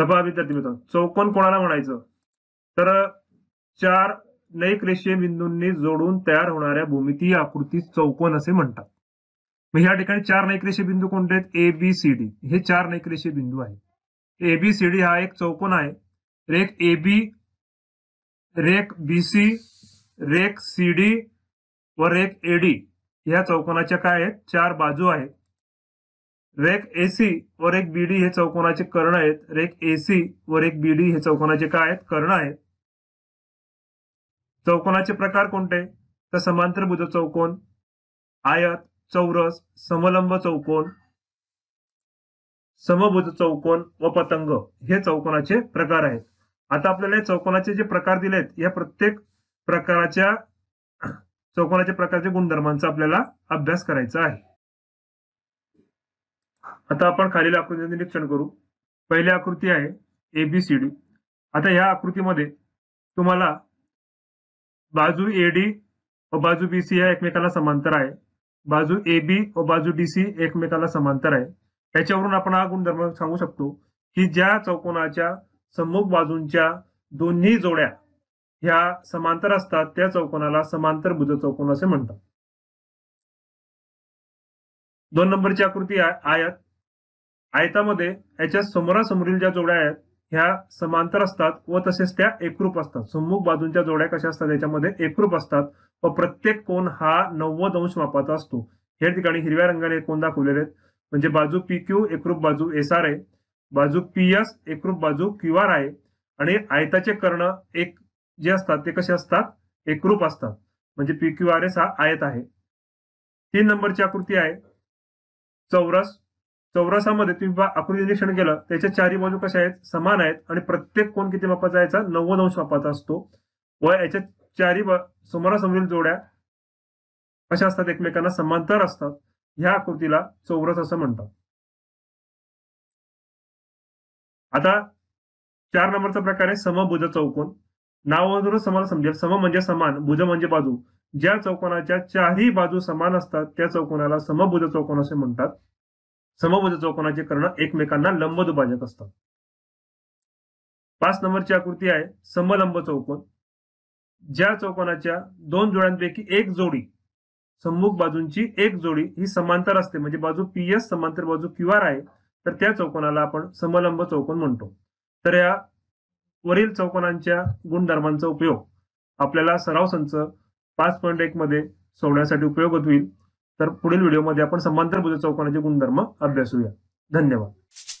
तपा विद्यार्थी मित्र चौकोन कोणाला म्हणायचं तर चार नैक रेषीय बिंदूंनी जोडून तयार होणाऱ्या भूमितीय आकृती चौकोन असे म्हणतात मग या ठिकाणी चार नैकरेषीय बिंदू कोणते आहेत ए बी सी डी हे चार नैकरेषीय बिंदू आहेत ए बी सी डी हा एक चौकोन आहे रेख ए बी रेख बी सी रेख सी डी व रेख डी ह्या चौकोनाच्या काय आहेत चार बाजू आहेत रेक एसी सी वर एक बी डी हे चौकोनाचे कर्ण आहेत रेक एसी सी वर एक बी डी हे चौकोनाचे काय आहेत कर्ण आहेत चौकोनाचे प्रकार कोणते तर समांतर बुध चौकोन आयत चौरस समलंब चौकोन समभुज चौकोन व पतंग हे चौकोनाचे प्रकार आहेत आता आपल्याला चौकोनाचे जे प्रकार दिलेत या प्रत्येक प्रकाराच्या चौकोनाच्या प्रकारच्या गुणधर्मांचा आपल्याला अभ्यास करायचा आहे आता आपण खालील आकृतीचं निरीक्षण करू पहिली आकृती आहे ए बी सी डी आता या आकृतीमध्ये तुम्हाला बाजू ए डी व बाजू बी सी या एकमेकाला समांतर आहे बाजू ए बी व बाजू डी सी एकमेकाला समांतर आहे याच्यावरून आपण हा गुणधर्म सांगू शकतो की ज्या चौकोनाच्या समूह बाजूंच्या दोन्ही जोड्या ह्या समांतर असतात त्या चौकोनाला समांतर बुध चौकोन असे म्हणतात दोन नंबरची आकृती आयात आयतामध्ये याच्या समोरासमोरील ज्या जोड्या आहेत ह्या समांतर असतात व तसेच त्या एकरूप असतात सम्मुख बाजूंच्या जोड्या कशा असतात याच्यामध्ये एकरूप असतात व प्रत्येक कोण हा नव्वद अंश मापाचा असतो हे ठिकाणी हिरव्या रंगाने कोण दाखवलेले आहेत म्हणजे बाजू पी क्यू एकरूप बाजू एस आर आहे बाजू पी एस एकरूप बाजू क्यू आर आहे आणि आयताचे कर्ण एक जे असतात ते कसे असतात एकरूप असतात म्हणजे पी क्यू आर एस हा आयत आहे तीन नंबरची आकृती आहे चौरस चौरसामध्ये तुम्ही आकृती निरीक्षण केलं त्याच्या चारही बाजू कशा आहेत समान आहेत आणि प्रत्येक कोण किती मापाचा यायचा नव्वद अंश मापाचा असतो व याच्या चारी समोरासमोरील जोड्या कशा असतात एकमेकांना समांतर असतात ह्या आकृतीला चौरस असं म्हणतात आता चार नंबरचा प्रकार आहे समभुज चौकोन नाव समाला समजेल सम म्हणजे समान भुज म्हणजे बाजू ज्या चौकोनाच्या चारही बाजू समान असतात त्या चौकोनाला समभुज चौकोन असे म्हणतात समभुज चौकोनाचे कर्ण एकमेकांना लंब दुभाजक असतात पाच नंबरची आकृती आहे समलंब चौकोन ज्या चौकोनाच्या दोन जोड्यांपैकी एक जोडी संमुख बाजूंची एक जोडी ही समांतर असते म्हणजे बाजू पी एस समांतर बाजू क्यू आर आहे तर त्या चौकोनाला आपण समलंब चौकोन म्हणतो तर या वरील चौकोनांच्या गुणधर्मांचा उपयोग आपल्याला सराव संच पाच पॉईंट एक मध्ये सोडण्यासाठी उपयोग होईल तर पुढील व्हिडिओमध्ये आपण समांतर भुज चौकोनाचे गुणधर्म अभ्यासूया धन्यवाद